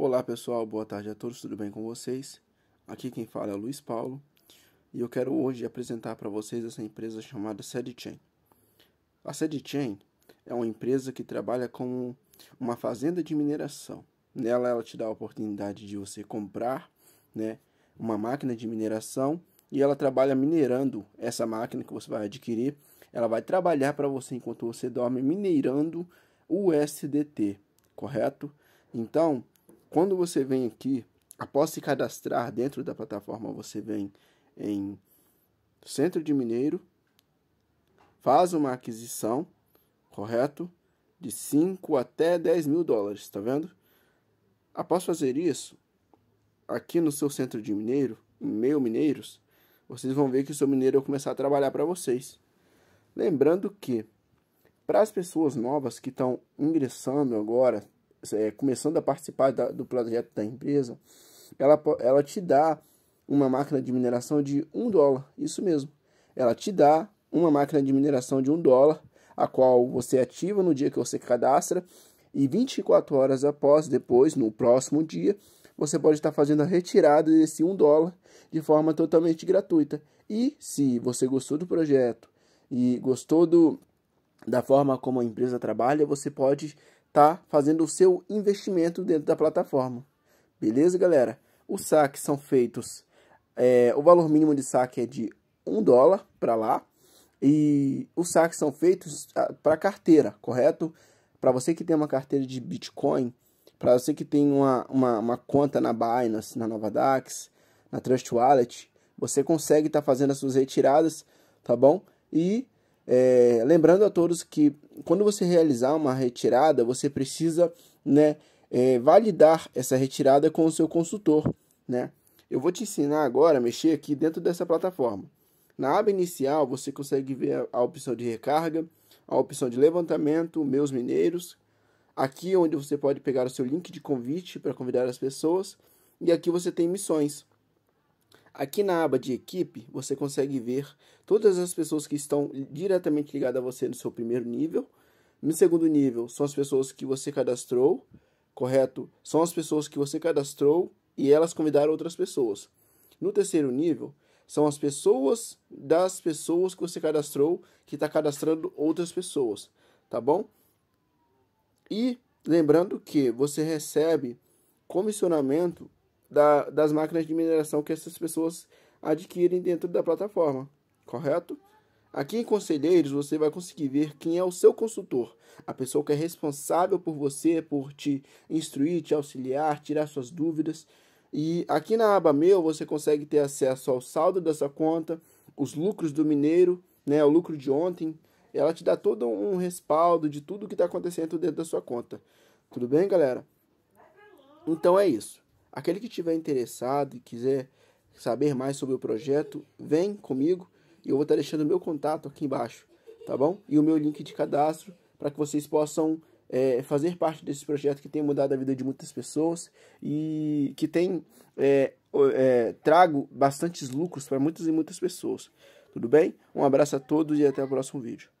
Olá pessoal, boa tarde a todos, tudo bem com vocês? Aqui quem fala é o Luiz Paulo e eu quero hoje apresentar para vocês essa empresa chamada SedChain. A SedChain é uma empresa que trabalha com uma fazenda de mineração. Nela ela te dá a oportunidade de você comprar né, uma máquina de mineração e ela trabalha minerando essa máquina que você vai adquirir. Ela vai trabalhar para você enquanto você dorme minerando o USDT, correto? Então, quando você vem aqui, após se cadastrar dentro da plataforma, você vem em Centro de Mineiro, faz uma aquisição, correto? De 5 até 10 mil dólares, está vendo? Após fazer isso, aqui no seu Centro de Mineiro, em Meio Mineiros, vocês vão ver que o seu mineiro vai começar a trabalhar para vocês. Lembrando que, para as pessoas novas que estão ingressando agora, é, começando a participar da, do projeto da empresa, ela, ela te dá uma máquina de mineração de um dólar, isso mesmo. Ela te dá uma máquina de mineração de um dólar, a qual você ativa no dia que você cadastra, e 24 horas após, depois, no próximo dia, você pode estar fazendo a retirada desse um dólar de forma totalmente gratuita. E se você gostou do projeto e gostou do, da forma como a empresa trabalha, você pode está fazendo o seu investimento dentro da plataforma. Beleza, galera? Os saques são feitos. É, o valor mínimo de saque é de um dólar para lá. E os saques são feitos ah, para carteira, correto? Para você que tem uma carteira de Bitcoin, para você que tem uma, uma, uma, conta na Binance, na Nova Dax, na Trust Wallet, você consegue estar tá fazendo as suas retiradas, tá bom? E é, lembrando a todos que quando você realizar uma retirada, você precisa né, é, validar essa retirada com o seu consultor. Né? Eu vou te ensinar agora a mexer aqui dentro dessa plataforma. Na aba inicial, você consegue ver a opção de recarga, a opção de levantamento, meus mineiros, aqui é onde você pode pegar o seu link de convite para convidar as pessoas, e aqui você tem missões. Aqui na aba de equipe, você consegue ver todas as pessoas que estão diretamente ligadas a você no seu primeiro nível. No segundo nível, são as pessoas que você cadastrou, correto? São as pessoas que você cadastrou e elas convidaram outras pessoas. No terceiro nível, são as pessoas das pessoas que você cadastrou que está cadastrando outras pessoas, tá bom? E lembrando que você recebe comissionamento da, das máquinas de mineração que essas pessoas adquirem dentro da plataforma, correto? Aqui em Conselheiros você vai conseguir ver quem é o seu consultor, a pessoa que é responsável por você, por te instruir, te auxiliar, tirar suas dúvidas. E aqui na aba Meu você consegue ter acesso ao saldo da sua conta, os lucros do mineiro, né, o lucro de ontem. Ela te dá todo um respaldo de tudo que está acontecendo dentro da sua conta. Tudo bem, galera? Então é isso. Aquele que tiver interessado e quiser saber mais sobre o projeto, vem comigo e eu vou estar deixando meu contato aqui embaixo, tá bom? E o meu link de cadastro para que vocês possam é, fazer parte desse projeto que tem mudado a vida de muitas pessoas e que tem é, é, trago bastantes lucros para muitas e muitas pessoas. Tudo bem? Um abraço a todos e até o próximo vídeo.